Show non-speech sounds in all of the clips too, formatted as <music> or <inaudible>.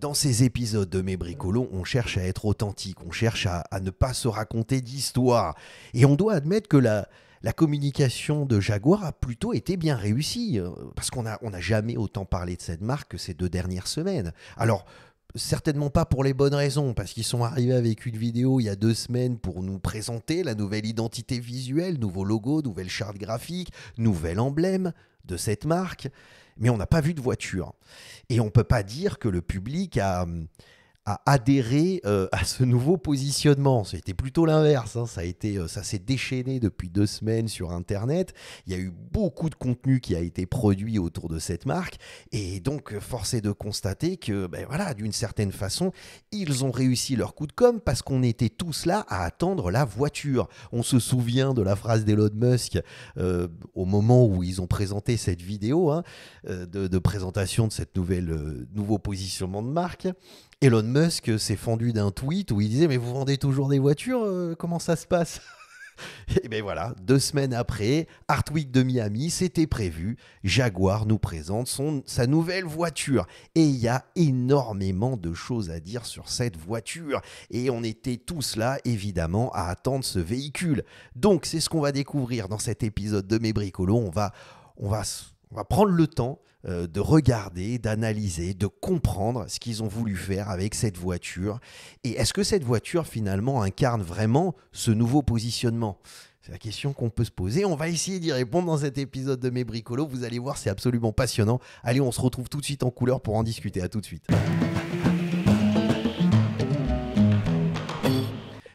Dans ces épisodes de Mes bricolons, on cherche à être authentique, on cherche à, ne pas se raconter d'histoire. Et on doit admettre que la, communication de Jaguar a plutôt été bien réussie, euh, parce qu'on n'a on a jamais autant parlé de cette marque que ces deux dernières semaines. Alors, certainement pas pour les bonnes raisons, parce qu'ils sont arrivés avec une vidéo il y a deux semaines pour nous présenter la nouvelle identité visuelle, nouveau logo, nouvelle charte graphique, nouvel emblème de cette marque mais on n'a pas vu de voiture. Et on ne peut pas dire que le public a, hum, adhérer euh, à ce nouveau positionnement. C'était plutôt l'inverse. Hein. Ça a été, euh, ça s'est déchaîné depuis deux semaines sur Internet. Il y a eu beaucoup de contenu qui a été produit autour de cette marque, et donc euh, force est de constater que, ben voilà, d'une certaine façon, ils ont réussi leur coup de com parce qu'on était tous là à attendre la voiture. On se souvient de la phrase d'Elon Musk au moment où ils ont présenté cette vidéo hein, de, présentation de cette nouvelle nouveau positionnement de marque. Elon Musk s'est fendu d'un tweet où il disait Mais vous vendez toujours des voitures euh, Comment ça se passe <laughs> et bien voilà, deux semaines après, Art Week de Miami, c'était prévu. Jaguar nous présente sa nouvelle voiture. Et il y a énormément de choses à dire sur cette voiture. Et on était tous là, évidemment, à attendre ce véhicule. Donc c'est ce qu'on va découvrir dans cet épisode de Mes Bricolos. On va, on va, on va prendre le temps euh, de regarder, d'analyser, de comprendre ce qu'ils ont voulu faire avec cette voiture. Et est-ce que cette voiture finalement incarne vraiment ce nouveau positionnement c'est la question qu'on peut se poser. On va essayer d'y répondre dans cet épisode de Mes Bricolos. Vous allez voir, c'est absolument passionnant. Allez, on se retrouve tout de suite en couleur pour en discuter. À tout de suite.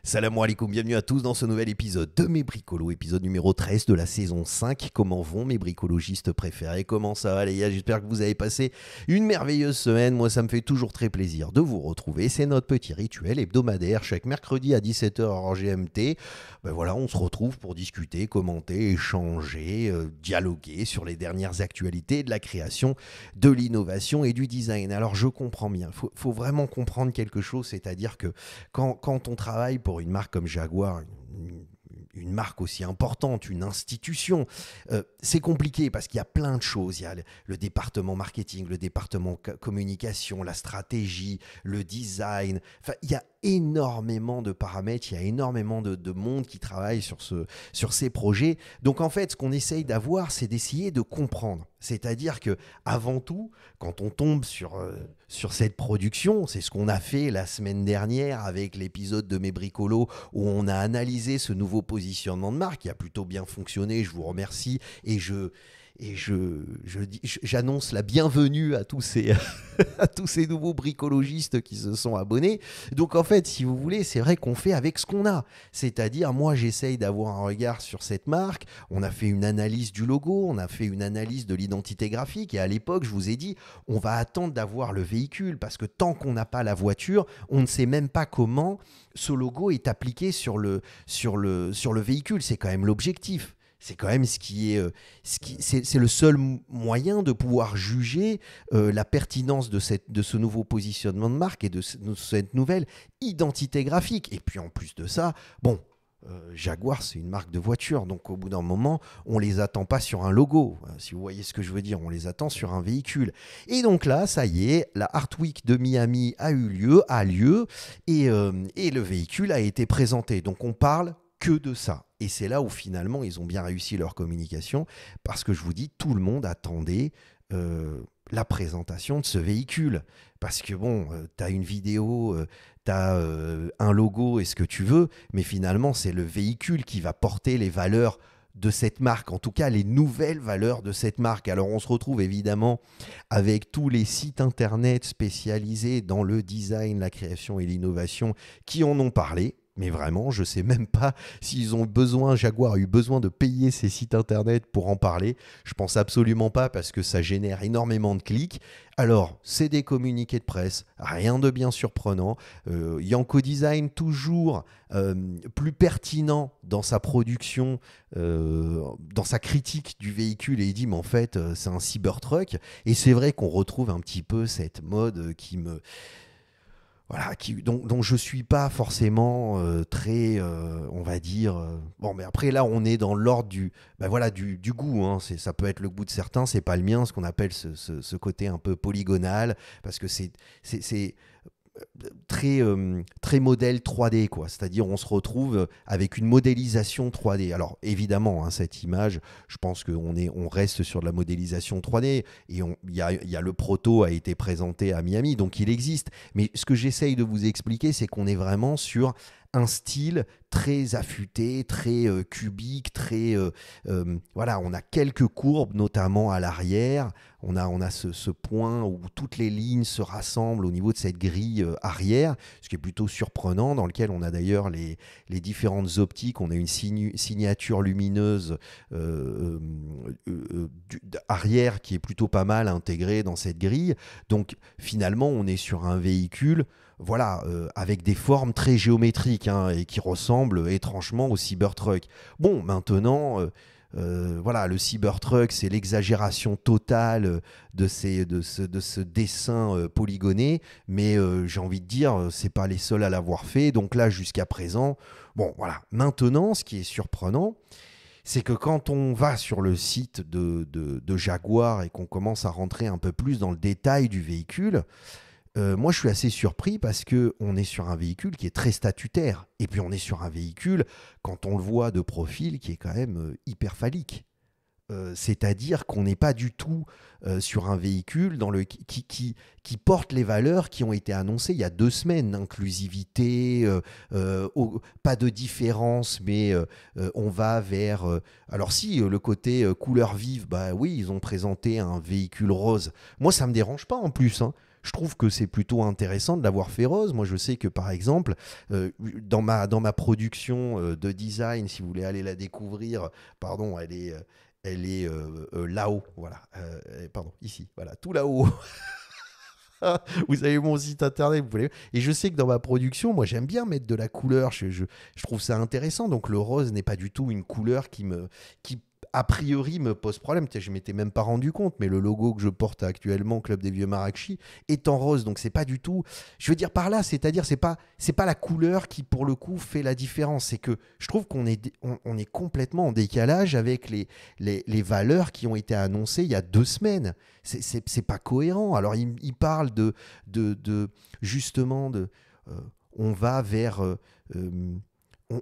Salam alaikum, bienvenue à tous dans ce nouvel épisode de Mes Bricolos, épisode numéro 13 de la saison 5. Comment vont mes bricologistes préférés Comment ça va les gars J'espère que vous avez passé une merveilleuse semaine. Moi, ça me fait toujours très plaisir de vous retrouver. C'est notre petit rituel hebdomadaire chaque mercredi à 17h en GMT. Ben voilà, on se retrouve pour discuter, commenter, échanger, euh, dialoguer sur les dernières actualités de la création, de l'innovation et du design. Alors, je comprends bien. Il faut, vraiment comprendre quelque chose, c'est-à-dire que quand, quand on travaille pour une marque comme Jaguar, une, marque aussi importante, une institution, euh, c'est compliqué parce qu'il y a plein de choses. Il y a le, département marketing, le département communication, la stratégie, le design. Enfin, il y a énormément de paramètres, il y a énormément de, monde qui travaille sur, ce, sur ces projets. Donc en fait, ce qu'on essaye d'avoir, c'est d'essayer de comprendre. C'est-à-dire que avant tout, quand on tombe sur, euh, sur cette production, c'est ce qu'on a fait la semaine dernière avec l'épisode de Mes Bricolos où on a analysé ce nouveau positionnement de marque qui a plutôt bien fonctionné, je vous remercie et je et j'annonce la bienvenue à tous, ces, <laughs> à tous ces nouveaux bricologistes qui se sont abonnés. Donc en fait, si vous voulez, c'est vrai qu'on fait avec ce qu'on a. C'est-à-dire, moi, j'essaye d'avoir un regard sur cette marque. On a fait une analyse du logo, on a fait une analyse de l'identité graphique. Et à l'époque, je vous ai dit, on va attendre d'avoir le véhicule parce que tant qu'on n'a pas la voiture, on ne sait même pas comment ce logo est appliqué sur le, sur le, sur le véhicule. C'est quand même l'objectif. C'est quand même ce qui est, euh, ce qui, c'est, le seul moyen de pouvoir juger euh, la pertinence de, cette, de ce nouveau positionnement de marque et de, cette nouvelle identité graphique. Et puis en plus de ça, bon, euh, Jaguar, c'est une marque de voiture, donc au bout d'un moment, on les attend pas sur un logo. si vous voyez ce que je veux dire, on les attend sur un véhicule. Et donc là, ça y est, la Art Week de Miami a eu lieu, a lieu, et, et le véhicule a été présenté. Donc on parle que de ça. Et c'est là où finalement ils ont bien réussi leur communication, parce que je vous dis, tout le monde attendait euh, la présentation de ce véhicule. Parce que bon, euh, tu as une vidéo, euh, tu as un logo et ce que tu veux, mais finalement c'est le véhicule qui va porter les valeurs de cette marque, en tout cas les nouvelles valeurs de cette marque. Alors on se retrouve évidemment avec tous les sites internet spécialisés dans le design, la création et l'innovation qui en ont parlé, mais vraiment, je ne sais même pas <laughs> s'ils ont besoin, Jaguar a eu besoin de payer ses sites internet pour en parler. Je pense absolument pas parce que ça génère énormément de clics. Alors, c'est des communiqués de presse, rien de bien surprenant. Euh, Yanko Design, toujours euh, plus pertinent dans sa production, euh, dans sa critique du véhicule, et il dit, mais en fait, c'est un Cybertruck. Et c'est vrai qu'on retrouve un petit peu cette mode qui me voilà, qui, donc, donc je suis pas forcément euh, très, euh, on va dire, euh, bon, mais après là, on est dans l'ordre du, ben voilà, du, goût. Hein. ça peut être le goût de certains, c'est pas le mien, ce qu'on appelle ce, côté un peu polygonal, parce que c'est, c'est, très, euh, très modèle 3D, quoi. C'est-à-dire, on se retrouve avec une modélisation 3D. Alors, évidemment, hein, cette image, je pense qu'on on reste sur de la modélisation 3D et il y a, le proto a été présenté à Miami, donc il existe. Mais ce que j'essaye de vous expliquer, c'est qu'on est vraiment sur un style très affûté, très euh, cubique, très euh, euh, voilà, on a quelques courbes notamment à l'arrière, on a on a ce, point où toutes les lignes se rassemblent au niveau de cette grille arrière, ce qui est plutôt surprenant dans lequel on a d'ailleurs les, les différentes optiques, on a une signature lumineuse arrière qui est plutôt pas mal intégrée dans cette grille. Donc finalement, on est sur un véhicule voilà, euh, avec des formes très géométriques hein, et qui ressemblent étrangement au Cybertruck. Bon, maintenant, euh, euh, voilà, le Cybertruck, c'est l'exagération totale de, ces, de, ce, de ce dessin polygoné, mais j'ai envie de dire, c'est pas les seuls à l'avoir fait. Donc là, jusqu'à présent, bon, voilà. Maintenant, ce qui est surprenant, c'est que quand on va sur le site de Jaguar et qu'on commence à rentrer un peu plus dans le détail du véhicule, euh, moi je suis assez surpris parce que on est sur un véhicule qui est très statutaire et puis on est sur un véhicule quand on le voit de profil qui est quand même euh, hyper phallique. Euh, c'est-à-dire qu'on n'est pas du tout sur un véhicule qui, porte les valeurs qui ont été annoncées il y a deux semaines, inclusivité, pas de différence, mais on va vers... alors si, le côté couleur vive, bah oui, ils ont présenté un véhicule rose. Moi, ça ne me dérange pas en plus. Hein je trouve que c'est plutôt intéressant de l'avoir fait rose. Moi, je sais que par exemple, euh, dans, ma, dans ma production euh, de design, si vous voulez aller la découvrir, pardon, elle est, euh, elle est là-haut, voilà, pardon, ici, voilà, tout là-haut. <laughs> vous avez mon site internet, vous voulez. Et je sais que dans ma production, moi j'aime bien mettre de la couleur, je, je, je trouve ça intéressant. Donc le rose n'est pas du tout une couleur qui me, qui a priori me pose problème. Je m'étais même pas rendu compte, mais le logo que je porte actuellement, Club des Vieux Marakchi, est en rose. Donc c'est pas du tout. Je veux dire par là, c'est-à-dire c'est pas c'est pas la couleur qui pour le coup fait la différence. C'est que je trouve qu'on est on, est complètement en décalage avec les, les, valeurs qui ont été annoncées il y a deux semaines. C'est pas cohérent. Alors il, parle de, de, justement de euh, on va vers euh, euh,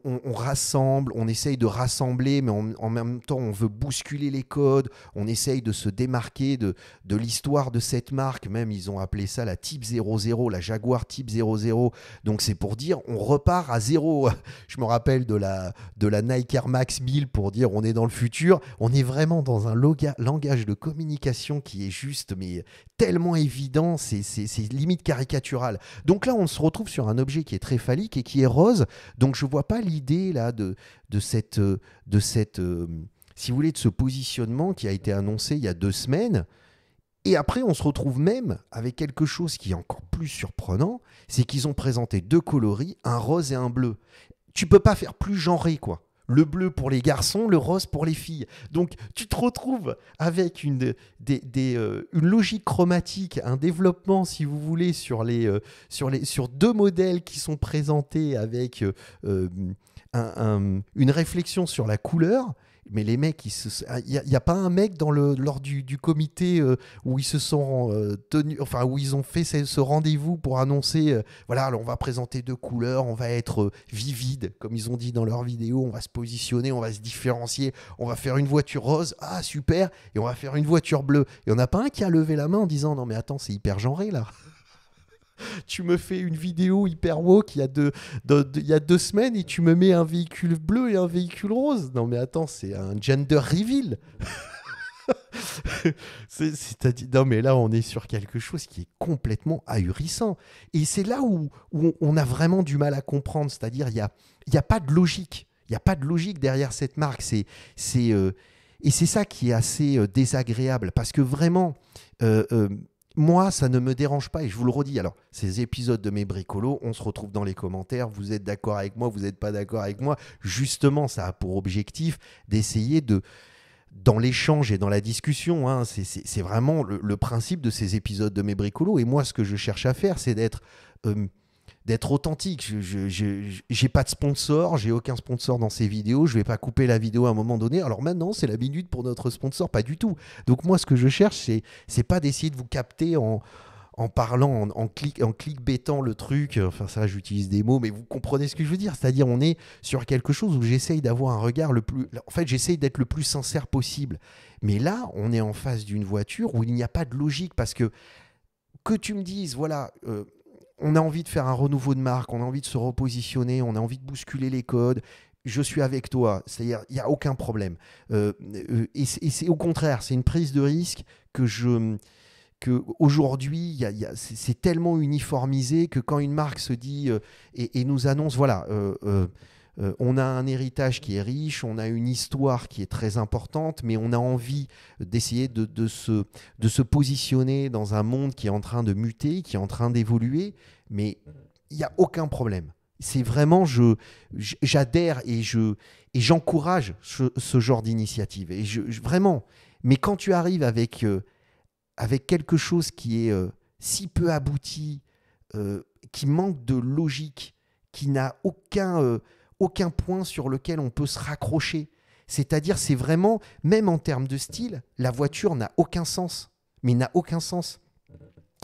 on, rassemble, on essaye de rassembler, mais en même temps, on veut bousculer les codes, on essaye de se démarquer de, de l'histoire de cette marque. Même, ils ont appelé ça la Type 00, la Jaguar Type 00. Donc, c'est pour dire, on repart à zéro. <laughs> Je me rappelle de la, de la Nike Air Max 1000 pour dire, on est dans le futur. On est vraiment dans un langage de communication qui est juste, mais tellement évident, c'est limite caricatural. Donc là, on se retrouve sur un objet qui est très phallique et qui est rose. Donc, je vois pas l'idée là de, de cette, euh, de cette euh, si vous voulez, de ce positionnement qui a été annoncé il y a deux semaines et après, on se retrouve même avec quelque chose qui est encore plus surprenant, c'est qu'ils ont présenté deux coloris, un rose et un bleu. Tu peux pas faire plus genré, quoi le bleu pour les garçons, le rose pour les filles. Donc tu te retrouves avec une, euh, logique chromatique, un développement, si vous voulez, sur, les, euh, deux modèles qui sont présentés avec euh, une réflexion sur la couleur mais les mecs, il n'y ah, a, pas un mec dans le, lors du, comité euh, où ils se sont euh, tenus, enfin où ils ont fait ce, rendez-vous pour annoncer, euh, voilà, on va présenter deux couleurs, on va être vivide, comme ils ont dit dans leur vidéo, on va se positionner, on va se différencier, on va faire une voiture rose, ah super, et on va faire une voiture bleue. Et on n'a pas un qui a levé la main en disant non mais attends, c'est hyper genré là. <laughs> tu me fais une vidéo hyper woke il y, a deux, il y a deux semaines et tu me mets un véhicule bleu et un véhicule rose. Non mais attends, c'est un gender reveal. <laughs> C'est-à-dire, non mais là on est sur quelque chose qui est complètement ahurissant. Et c'est là où, on a vraiment du mal à comprendre, c'est-à-dire il n'y a, y a pas de logique. Il n'y a pas de logique derrière cette marque. C'est, c'est, euh, et c'est ça qui est assez euh, désagréable, parce que vraiment, euh, moi, ça ne me dérange pas et je vous le redis. Alors, ces épisodes de mes bricolos, on se retrouve dans les commentaires. Vous êtes d'accord avec moi, vous n'êtes pas d'accord avec moi. Justement, ça a pour objectif d'essayer de, dans l'échange et dans la discussion, hein, c'est vraiment le, principe de ces épisodes de mes bricolos. Et moi, ce que je cherche à faire, c'est d'être euh, d'être authentique. Je n'ai pas de sponsor, j'ai aucun sponsor dans ces vidéos, je vais pas couper la vidéo à un moment donné. Alors maintenant, c'est la minute pour notre sponsor, pas du tout. Donc moi, ce que je cherche, c'est c'est pas d'essayer de vous capter en parlant, en, en, clickbaitant le truc, enfin ça j'utilise des mots, mais vous comprenez ce que je veux dire, c'est-à-dire on est sur quelque chose où j'essaye d'avoir un regard le plus... En fait j'essaye d'être le plus sincère possible. Mais là on est en face d'une voiture où il n'y a pas de logique, parce que que tu me dises, voilà, euh, on a envie de faire un renouveau de marque, on a envie de se repositionner, on a envie de bousculer les codes. Je suis avec toi, c'est-à-dire il n'y a aucun problème. Euh, euh, et c'est au contraire, c'est une prise de risque que je que aujourd'hui c'est tellement uniformisé que quand une marque se dit euh, et, nous annonce voilà euh, on a un héritage qui est riche, on a une histoire qui est très importante, mais on a envie d'essayer de, de, se, de se positionner dans un monde qui est en train de muter, qui est en train d'évoluer, mais il n'y a aucun problème. C'est vraiment, je, j'adhère et, je, j'encourage ce, genre d'initiative. Et je, vraiment, mais quand tu arrives avec, euh, avec quelque chose qui est euh, si peu abouti, qui manque de logique, qui n'a aucun aucun point sur lequel on peut se raccrocher. C'est-à-dire, c'est vraiment, même en termes de style, la voiture n'a aucun sens. Mais n'a aucun sens.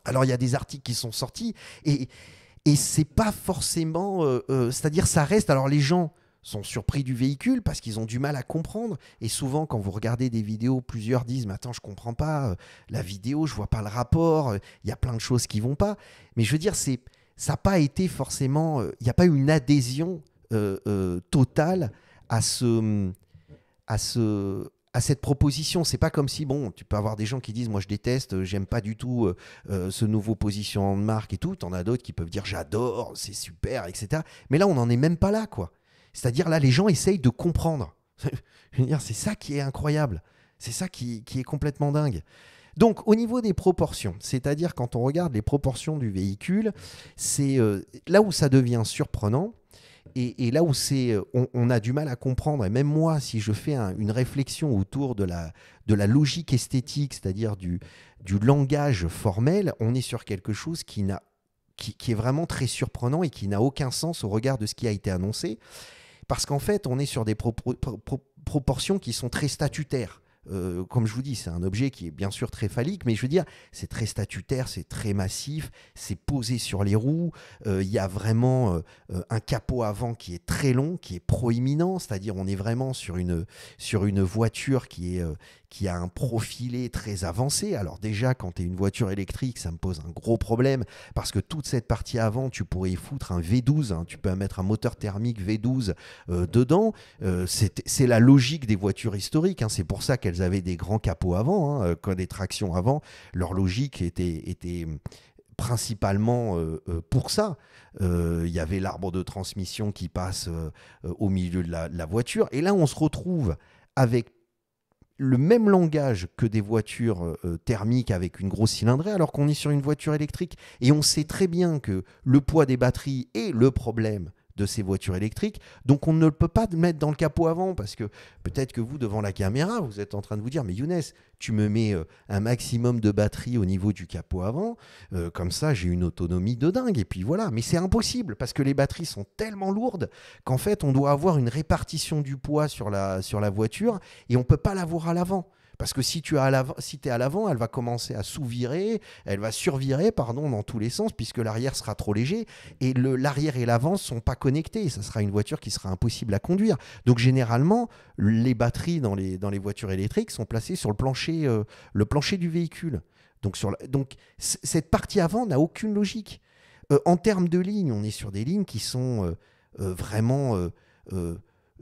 Alors, il y a des articles qui sont sortis et, et c'est pas forcément. Euh, euh, c'est-à-dire, ça reste. Alors, les gens sont surpris du véhicule parce qu'ils ont du mal à comprendre. Et souvent, quand vous regardez des vidéos, plusieurs disent Mais attends, je comprends pas euh, la vidéo, je vois pas le rapport, il y a plein de choses qui vont pas. Mais je veux dire, c'est. Ça n'a pas été forcément. Il n'y a pas eu une adhésion euh, euh, total à ce, à ce, à cette proposition. C'est pas comme si, bon, tu peux avoir des gens qui disent, moi je déteste, euh, j'aime pas du tout ce nouveau position de marque et tout. T'en as d'autres qui peuvent dire, j'adore, c'est super, etc. Mais là, on n'en est même pas là, quoi. C'est-à-dire, là, les gens essayent de comprendre. <laughs> c'est ça qui est incroyable. C'est ça qui, est complètement dingue. Donc, au niveau des proportions, c'est-à-dire quand on regarde les proportions du véhicule, c'est là où ça devient surprenant, et, là où euh, on, a du mal à comprendre, et même moi, si je fais une réflexion autour de la, logique esthétique, c'est-à-dire du, langage formel, on est sur quelque chose qui, est vraiment très surprenant et qui n'a aucun sens au regard de ce qui a été annoncé. Parce qu'en fait, on est sur des proportions qui sont très statutaires. Euh, comme je vous dis, c'est un objet qui est bien sûr très phallique, mais je veux dire, c'est très statutaire, c'est très massif, c'est posé sur les roues. Euh, il y a vraiment euh, un capot avant qui est très long, qui est proéminent, c'est-à-dire on est vraiment sur une, sur une voiture qui est, qui a un profilé très avancé. Alors déjà, quand tu es une voiture électrique, ça me pose un gros problème parce que toute cette partie avant, tu pourrais y foutre un V12. Hein. Tu peux mettre un moteur thermique V12 euh, dedans. Euh, c'est la logique des voitures historiques. Hein. C'est pour ça qu'elles avaient des grands capots avant, hein, euh, quand des tractions avant. Leur logique était, principalement pour ça. Il y avait l'arbre de transmission qui passe au milieu de la voiture. Et là, on se retrouve avec le même langage que des voitures euh, euh, thermiques avec une grosse cylindrée, alors qu'on est sur une voiture électrique. Et on sait très bien que le poids des batteries est le problème de ces voitures électriques. Donc on ne peut pas mettre dans le capot avant parce que peut-être que vous, devant la caméra, vous êtes en train de vous dire, mais Younes, tu me mets euh, un maximum de batterie au niveau du capot avant, euh, comme ça j'ai une autonomie de dingue. Et puis voilà, mais c'est impossible parce que les batteries sont tellement lourdes qu'en fait on doit avoir une répartition du poids sur la, sur la voiture et on ne peut pas l'avoir à l'avant. Parce que si tu es à l'avant, elle va commencer à sous elle va survirer, pardon, dans tous les sens, puisque l'arrière sera trop léger. Et l'arrière et l'avant ne sont pas connectés. Ce ça sera une voiture qui sera impossible à conduire. Donc généralement, les batteries dans les, voitures électriques sont placées sur le plancher, euh, du véhicule. Donc, cette partie avant n'a aucune logique. Euh, en termes de lignes, on est sur des lignes qui sont euh, vraiment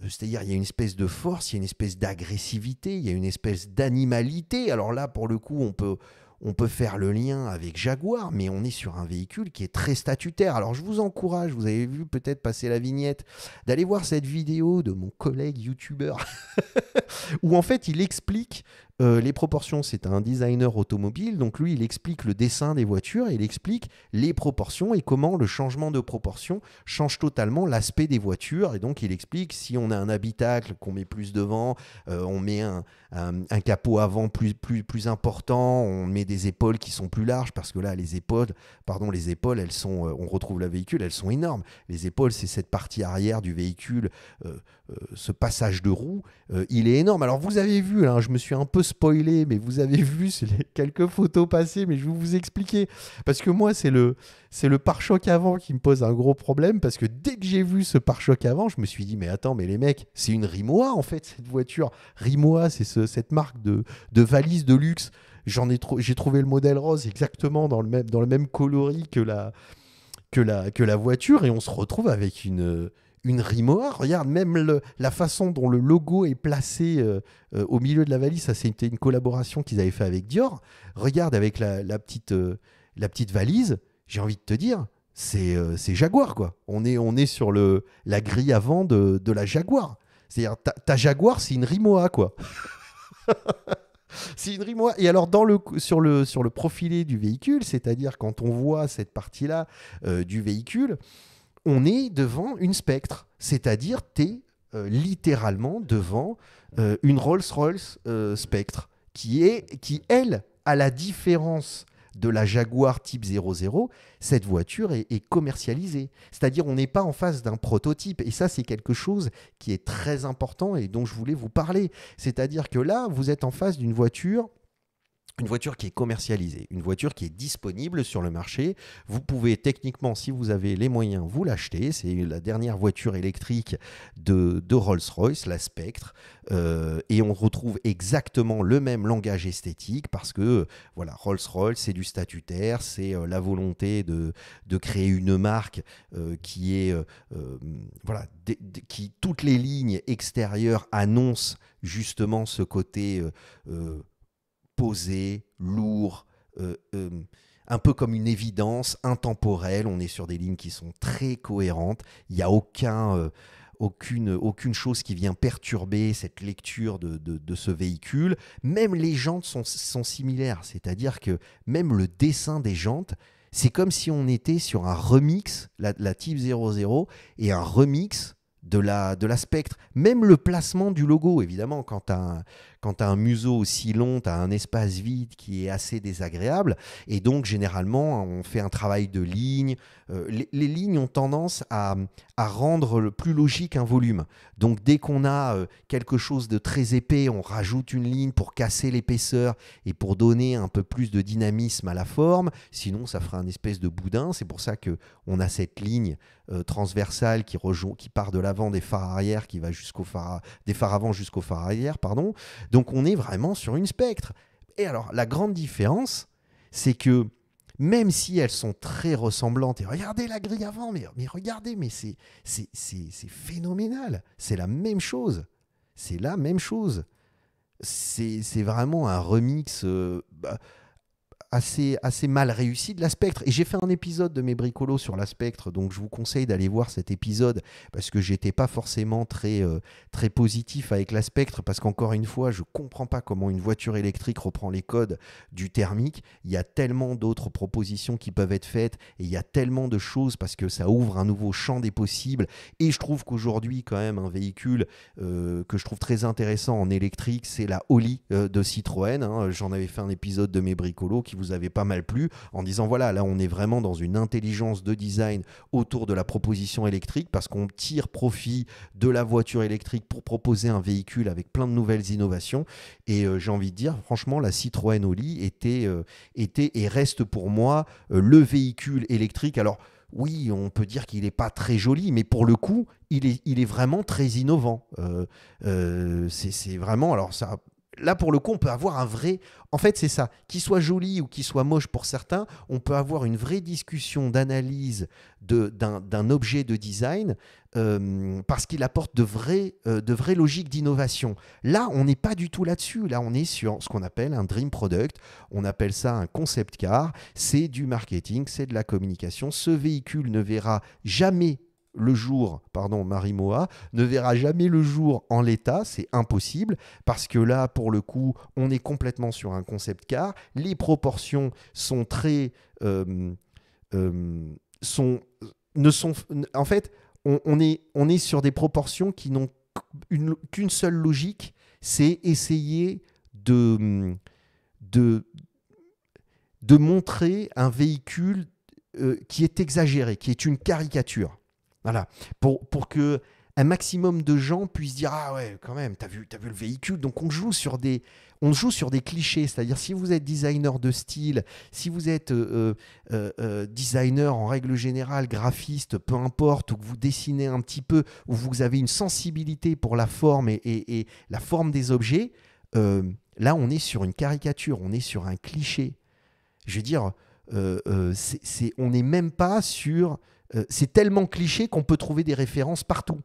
euh, c'est-à-dire, il y a une espèce de force, il y a une espèce d'agressivité, il y a une espèce d'animalité. Alors là, pour le coup, on peut, on peut faire le lien avec Jaguar, mais on est sur un véhicule qui est très statutaire. Alors je vous encourage, vous avez vu peut-être passer la vignette, d'aller voir cette vidéo de mon collègue youtubeur, <laughs> où en fait il explique euh, les proportions, c'est un designer automobile, donc lui, il explique le dessin des voitures, il explique les proportions et comment le changement de proportion change totalement l'aspect des voitures. Et donc, il explique si on a un habitacle qu'on met plus devant, euh, on met un, capot avant plus, plus, important, on met des épaules qui sont plus larges, parce que là, les épaules, pardon, les épaules, elles sont, euh, on retrouve la véhicule, elles sont énormes. Les épaules, c'est cette partie arrière du véhicule, ce passage de roue, il est énorme. Alors, vous avez vu, là, hein, je me suis un peu spoiler, mais vous avez vu quelques photos passées, mais je vais vous expliquer. Parce que moi, c'est le, c'est le pare-choc avant qui me pose un gros problème, parce que dès que j'ai vu ce pare-choc avant, je me suis dit, mais attends, mais les mecs, c'est une Rimowa, en fait, cette voiture. Rimowa, c'est cette marque de, de valise de luxe. J'en ai, j'ai trouvé le modèle rose exactement dans le même, dans le même coloris que la, que la, que la voiture, et on se retrouve avec une une Rimowa. Regarde, même la façon dont le logo est placé euh, euh, au milieu de la valise, ça c'était une collaboration qu'ils avaient fait avec Dior. Regarde avec la, petite, euh, la petite valise, j'ai envie de te dire, c'est Jaguar quoi. On est, on est sur le, la grille avant de, de la Jaguar. C'est-à-dire, ta, Jaguar, c'est une Rimowa quoi. <laughs> c'est une Rimowa. Et alors, dans le, sur, le, sur le profilé du véhicule, c'est-à-dire quand on voit cette partie-là du véhicule, on est devant une spectre, c'est-à-dire tu es euh, littéralement devant euh, une Rolls-Royce euh, Spectre, qui, est, qui, elle, à la différence de la Jaguar Type 00, cette voiture est, est commercialisée. C'est-à-dire on n'est pas en face d'un prototype. Et ça, c'est quelque chose qui est très important et dont je voulais vous parler. C'est-à-dire que là, vous êtes en face d'une voiture une voiture qui est commercialisée, une voiture qui est disponible sur le marché. Vous pouvez techniquement, si vous avez les moyens, vous l'acheter. C'est la dernière voiture électrique de, Rolls-Royce, la Spectre. Euh, et on retrouve exactement le même langage esthétique parce que voilà, Rolls-Royce, c'est du statutaire, c'est euh, la volonté de, de créer une marque euh, qui est voilà, qui toutes les lignes extérieures annoncent justement ce côté posé, lourd, euh, euh, un peu comme une évidence, intemporelle. On est sur des lignes qui sont très cohérentes. Il n'y a aucun, euh, aucune, aucune chose qui vient perturber cette lecture de, ce véhicule. Même les jantes sont, similaires, c'est-à-dire que même le dessin des jantes, c'est comme si on était sur un remix, la, la Type 00, et un remix de la, de la Spectre. Même le placement du logo, évidemment, quand tu as, quand tu as un museau aussi long, tu as un espace vide qui est assez désagréable. Et donc, généralement, on fait un travail de ligne. Euh, les, lignes ont tendance à, rendre le plus logique un volume. Donc, dès qu'on a euh, quelque chose de très épais, on rajoute une ligne pour casser l'épaisseur et pour donner un peu plus de dynamisme à la forme. Sinon, ça ferait un espèce de boudin. C'est pour ça qu'on a cette ligne euh, transversale qui, rejoint, qui part de l'avant des phares arrière, qui va jusqu'au phare, des phares avant jusqu'au phare arrière, pardon. Donc on est vraiment sur une spectre. Et alors la grande différence, c'est que même si elles sont très ressemblantes, et regardez la grille avant, mais, regardez, mais c'est, phénoménal, c'est la même chose, c'est la même chose. C'est, c'est vraiment un remix... Euh, bah, assez, assez mal réussi de la Spectre. Et j'ai fait un épisode de mes bricolos sur la Spectre, donc je vous conseille d'aller voir cet épisode parce que j'étais pas forcément très, euh, très positif avec la Spectre parce qu'encore une fois, je comprends pas comment une voiture électrique reprend les codes du thermique. Il y a tellement d'autres propositions qui peuvent être faites et il y a tellement de choses parce que ça ouvre un nouveau champ des possibles. Et je trouve qu'aujourd'hui, quand même, un véhicule euh, que je trouve très intéressant en électrique, c'est la Oli euh, de Citroën. Hein. J'en avais fait un épisode de mes bricolos qui vous avez pas mal plu, en disant voilà, là on est vraiment dans une intelligence de design autour de la proposition électrique, parce qu'on tire profit de la voiture électrique pour proposer un véhicule avec plein de nouvelles innovations. Et euh, j'ai envie de dire, franchement, la Citroën Oli était, euh, était et reste pour moi euh, le véhicule électrique. Alors, oui, on peut dire qu'il n'est pas très joli, mais pour le coup, il est, il est vraiment très innovant. c'est vraiment, alors ça, là, pour le coup, on peut avoir un vrai. En fait, c'est ça. Qu'il soit joli ou qu'il soit moche pour certains, on peut avoir une vraie discussion d'analyse d'un objet de design euh, parce qu'il apporte de vraies, euh, de vraies logiques d'innovation. Là, on n'est pas du tout là-dessus. Là, on est sur ce qu'on appelle un dream product. On appelle ça un concept car. C'est du marketing, c'est de la communication. Ce véhicule ne verra jamais le jour, pardon, Marimoa, ne verra jamais le jour en l'état, c'est impossible, parce que là, pour le coup, on est complètement sur un concept car, les proportions sont très... Euh, euh, sont, ne sont, en fait, on, est, on est sur des proportions qui n'ont qu'une seule logique, c'est essayer de, de, montrer un véhicule euh, qui est exagéré, qui est une caricature. Voilà. Pour, pour que un maximum de gens puissent dire ah ouais quand même t'as vu as vu le véhicule donc on joue sur des on joue sur des clichés c'est-à-dire si vous êtes designer de style si vous êtes euh, euh, euh, designer en règle générale graphiste peu importe ou que vous dessinez un petit peu ou vous avez une sensibilité pour la forme et, et la forme des objets là on est sur une caricature on est sur un cliché je veux dire c'est on n'est même pas sur euh, c'est tellement cliché qu'on peut trouver des références partout.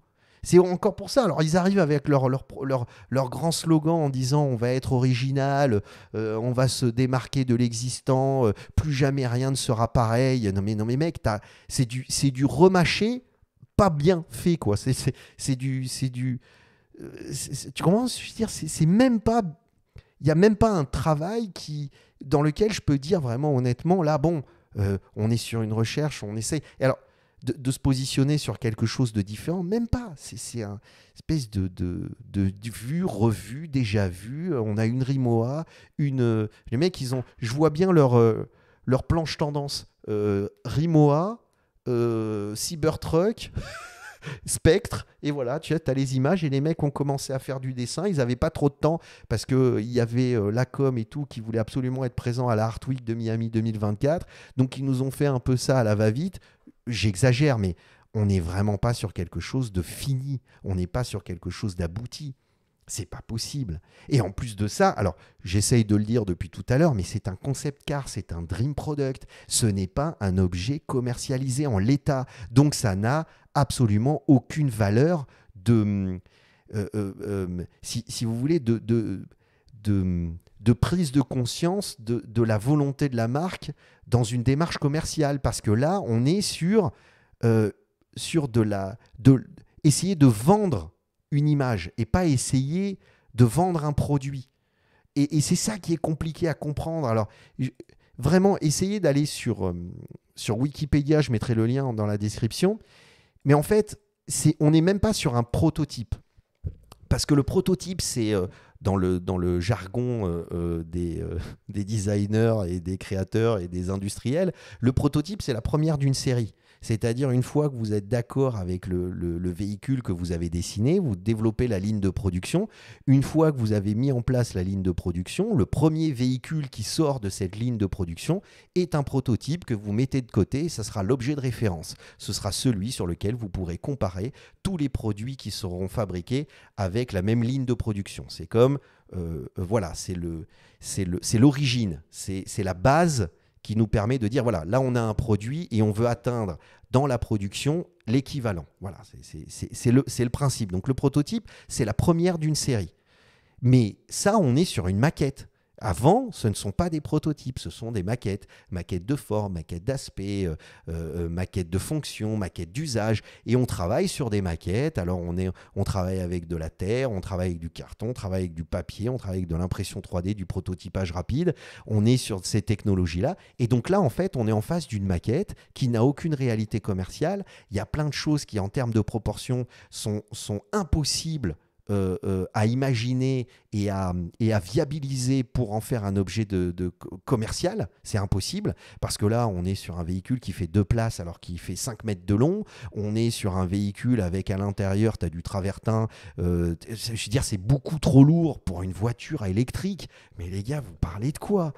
C'est encore pour ça. Alors, ils arrivent avec leur, leur, leur, leur grand slogan en disant on va être original, euh, on va se démarquer de l'existant, euh, plus jamais rien ne sera pareil. Non, mais, non, mais mec, c'est du, c'est du remâché pas bien fait, quoi. C'est du. c'est du tu commences Je veux dire, c'est même pas. Il n'y a même pas un travail qui, dans lequel je peux dire vraiment honnêtement là, bon, on est sur une recherche, on essaie. » alors, de, se positionner sur quelque chose de différent, même pas. C'est un espèce de, vue, revue, déjà vue. On a une Rimoa, une. Euh, les mecs, ils ont. Je vois bien leur, euh, leur planche tendance. Euh, Rimowa, Rimoa, Cybertruck. <laughs> spectre et voilà tu as les images et les mecs ont commencé à faire du dessin ils n'avaient pas trop de temps parce qu'il y avait la com et tout qui voulait absolument être présent à la Art Week de Miami 2024 donc ils nous ont fait un peu ça à la va-vite j'exagère, mais on n'est vraiment pas sur quelque chose de fini, on n'est pas sur quelque chose d'abouti. C'est pas possible. Et en plus de ça, alors j'essaye de le dire depuis tout à l'heure, mais c'est un concept car, c'est un dream product. Ce n'est pas un objet commercialisé en l'état. Donc ça n'a absolument aucune valeur de. Hum, euh, euh, hum, si, vous voulez, de, de hum, de prise de conscience de, la volonté de la marque dans une démarche commerciale. Parce que là, on est sur, euh, sur de la. De, essayer de vendre une image et pas essayer de vendre un produit. Et, c'est ça qui est compliqué à comprendre. Alors, vraiment, essayez d'aller sur, euh, sur Wikipédia, je mettrai le lien dans la description. Mais en fait, c'est on n'est même pas sur un prototype. Parce que le prototype, c'est euh, dans le, jargon euh, euh, des, euh, <laughs> des designers et des créateurs et des industriels, le prototype, c'est la première d'une série. C'est-à-dire, une fois que vous êtes d'accord avec le, véhicule que vous avez dessiné, vous développez la ligne de production. Une fois que vous avez mis en place la ligne de production, le premier véhicule qui sort de cette ligne de production est un prototype que vous mettez de côté et ça sera l'objet de référence. Ce sera celui sur lequel vous pourrez comparer tous les produits qui seront fabriqués avec la même ligne de production. C'est comme, euh, voilà, c'est le c'est l'origine, c'est la base qui nous permet de dire voilà, là on a un produit et on veut atteindre dans la production l'équivalent. Voilà, c'est le, le principe. Donc le prototype, c'est la première d'une série. Mais ça, on est sur une maquette. Avant, ce ne sont pas des prototypes, ce sont des maquettes. Maquettes de forme, maquettes d'aspect, euh, euh, euh, maquettes de fonction, maquettes d'usage. Et on travaille sur des maquettes. Alors, on, travaille avec de la terre, on travaille avec du carton, on travaille avec du papier, on travaille avec de l'impression 3D, du prototypage rapide. On est sur ces technologies-là. Et donc là, en fait, on est en face d'une maquette qui n'a aucune réalité commerciale. Il y a plein de choses qui, en termes de proportion, sont, sont impossibles euh, euh, à imaginer et à, et à viabiliser pour en faire un objet de, commercial, c'est impossible, parce que là, on est sur un véhicule qui fait deux places alors qu'il fait 5 mètres de long, on est sur un véhicule avec à l'intérieur, tu as du travertin, euh, je veux dire, c'est beaucoup trop lourd pour une voiture électrique, mais les gars, vous parlez de quoi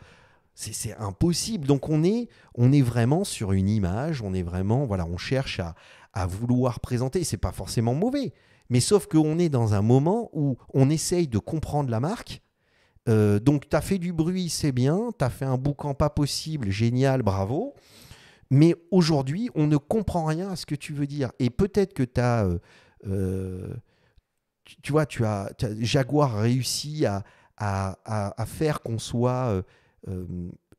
c'est impossible. Donc on est, on est vraiment sur une image, on est vraiment, voilà, on cherche à, à vouloir présenter. C'est pas forcément mauvais, mais sauf qu'on est dans un moment où on essaye de comprendre la marque. Euh, donc, tu as fait du bruit, c'est bien. Tu as fait un boucan pas possible, génial, bravo. Mais aujourd'hui, on ne comprend rien à ce que tu veux dire. Et peut-être que euh, euh, tu as. tu, vois, tu as, Jaguar réussi à, faire qu'on soit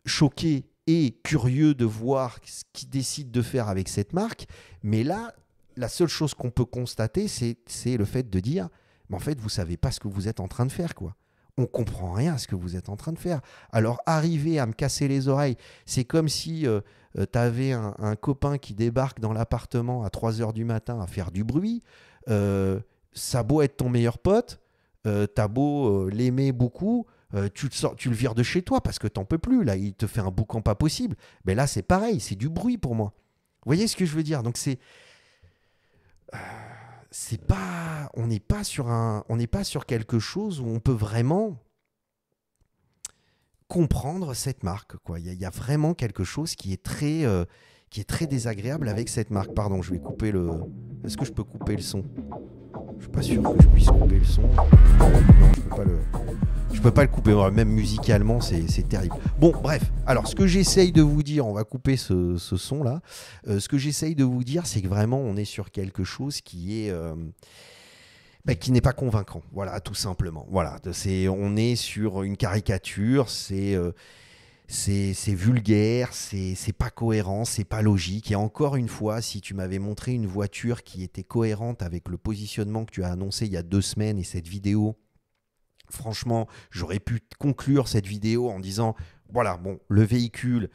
choqué et curieux de voir ce qu'il décide de faire avec cette marque. Mais là, la seule chose qu'on peut constater, c'est le fait de dire, mais en fait, vous savez pas ce que vous êtes en train de faire, quoi. On comprend rien à ce que vous êtes en train de faire. Alors, arriver à me casser les oreilles, c'est comme si euh, euh, tu avais un, copain qui débarque dans l'appartement à 3 heures du matin à faire du bruit. Euh, ça beau être ton meilleur pote, euh, t'as beau l'aimer beaucoup, tu, le sors, tu le vires de chez toi parce que t'en peux plus. Là, il te fait un boucan pas possible. Mais ben là, c'est pareil, c'est du bruit pour moi. Vous voyez ce que je veux dire Donc, c'est c'est on n'est pas sur un, on n'est pas sur quelque chose où on peut vraiment comprendre cette marque. Quoi, il y, a vraiment quelque chose qui est très, euh, qui est très désagréable avec cette marque. Pardon, je vais couper le. Est-ce que je peux couper le son je suis pas sûr que je puisse couper le son. Non, je peux pas le. Je peux pas le couper, même musicalement, c'est terrible. Bon, bref, alors ce que j'essaye de vous dire, on va couper ce, son là. Euh, ce que j'essaye de vous dire, c'est que vraiment, on est sur quelque chose qui est. Euh, bah, qui n'est pas convaincant, voilà, tout simplement. Voilà, c'est, on est sur une caricature, c'est euh, c'est vulgaire, c'est pas cohérent, c'est pas logique. Et encore une fois, si tu m'avais montré une voiture qui était cohérente avec le positionnement que tu as annoncé il y a deux semaines et cette vidéo, franchement, j'aurais pu conclure cette vidéo en disant, voilà, bon, le véhicule,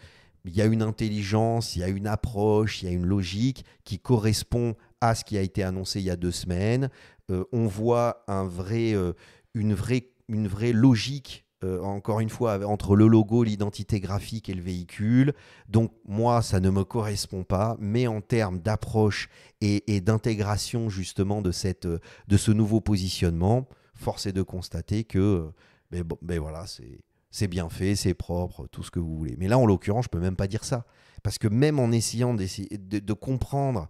il y a une intelligence, il y a une approche, il y a une logique qui correspond à ce qui a été annoncé il y a deux semaines. Euh, on voit un vrai, euh, une, vraie, une vraie logique euh, encore une fois, entre le logo, l'identité graphique et le véhicule. Donc moi, ça ne me correspond pas, mais en termes d'approche et, d'intégration justement de, cette, euh, de ce nouveau positionnement, force est de constater que, mais euh, ben bon, ben voilà, c'est bien fait, c'est propre, tout ce que vous voulez. Mais là, en l'occurrence, je ne peux même pas dire ça. Parce que même en essayant de, de comprendre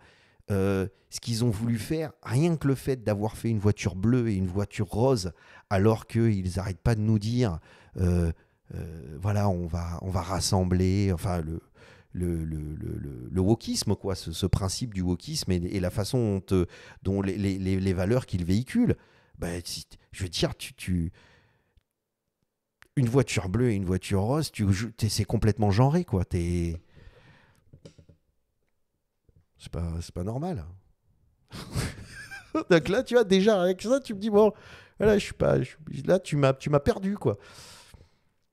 euh, ce qu'ils ont voulu faire, rien que le fait d'avoir fait une voiture bleue et une voiture rose, alors qu'ils n'arrêtent pas de nous dire, euh, euh, voilà, on va, on va rassembler, enfin le, le, le, wokisme, quoi, ce, principe du wokisme et, la façon dont, les, valeurs qu'ils véhiculent. Ben, je veux dire, tu, tu, une voiture bleue et une voiture rose, tu, c'est complètement genré, quoi. T'es, c'est pas, pas normal. <laughs> Donc là, tu vois, déjà, avec ça, tu me dis, bon, là, je suis pas, là tu m'as perdu, quoi.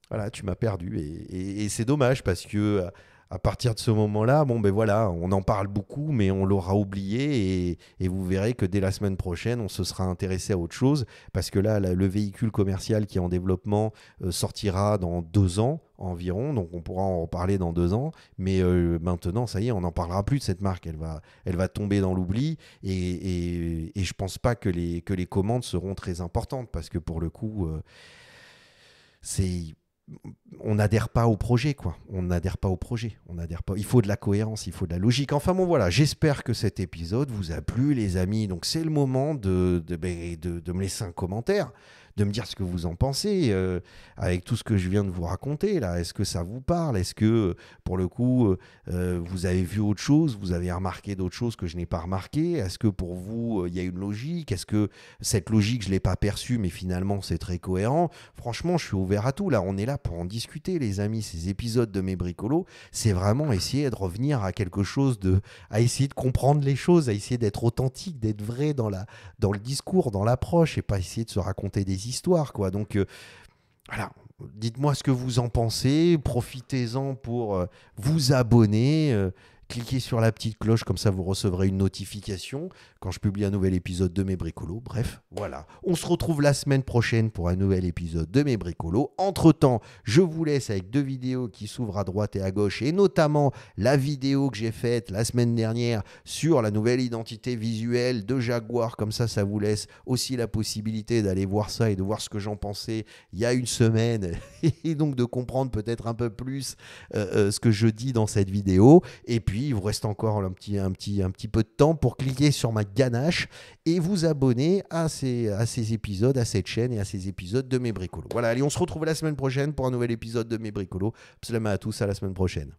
Voilà, tu m'as perdu. et c'est dommage parce que euh, à partir de ce moment-là, bon ben voilà, on en parle beaucoup, mais on l'aura oublié et, vous verrez que dès la semaine prochaine, on se sera intéressé à autre chose parce que là, le véhicule commercial qui est en développement euh, sortira dans deux ans environ, donc on pourra en reparler dans deux ans, mais euh, maintenant, ça y est, on n'en parlera plus de cette marque, elle va, elle va tomber dans l'oubli et, et, et, je pense pas que les, que les commandes seront très importantes parce que pour le coup, euh, c'est on n'adhère pas au projet, quoi. On n'adhère pas au projet. On n'adhère pas. Il faut de la cohérence, il faut de la logique. Enfin bon, voilà. J'espère que cet épisode vous a plu, les amis. Donc c'est le moment de, de ben, me laisser un commentaire de me dire ce que vous en pensez euh, avec tout ce que je viens de vous raconter là. Est-ce que ça vous parle Est-ce que euh, pour le coup euh, vous avez vu autre chose Vous avez remarqué d'autres choses que je n'ai pas remarqué Est-ce que pour vous il y a une logique Est-ce que cette logique je l'ai pas perçue mais finalement c'est très cohérent Franchement, je suis ouvert à tout là. On est là pour en discuter les amis. Ces épisodes de mes bricolos, c'est vraiment essayer de revenir à quelque chose de, à essayer de comprendre les choses, à essayer d'être authentique, d'être vrai dans la, dans le discours, dans l'approche et pas essayer de se raconter des histoire quoi. Donc euh, voilà, dites-moi ce que vous en pensez, profitez-en pour euh, vous abonner. Euh, Cliquez sur la petite cloche, comme ça vous recevrez une notification quand je publie un nouvel épisode de mes bricolos. Bref, voilà. On se retrouve la semaine prochaine pour un nouvel épisode de mes bricolos. Entre-temps, je vous laisse avec deux vidéos qui s'ouvrent à droite et à gauche, et notamment la vidéo que j'ai faite la semaine dernière sur la nouvelle identité visuelle de Jaguar. Comme ça, ça vous laisse aussi la possibilité d'aller voir ça et de voir ce que j'en pensais il y a une semaine, <laughs> et donc de comprendre peut-être un peu plus euh, euh, ce que je dis dans cette vidéo. Et puis, il vous reste encore un petit, un, petit, un petit peu de temps pour cliquer sur ma ganache et vous abonner à ces, à ces épisodes, à cette chaîne et à ces épisodes de Mes Bricolos. Voilà, allez, on se retrouve la semaine prochaine pour un nouvel épisode de Mes Bricolos. Salam à tous, à la semaine prochaine.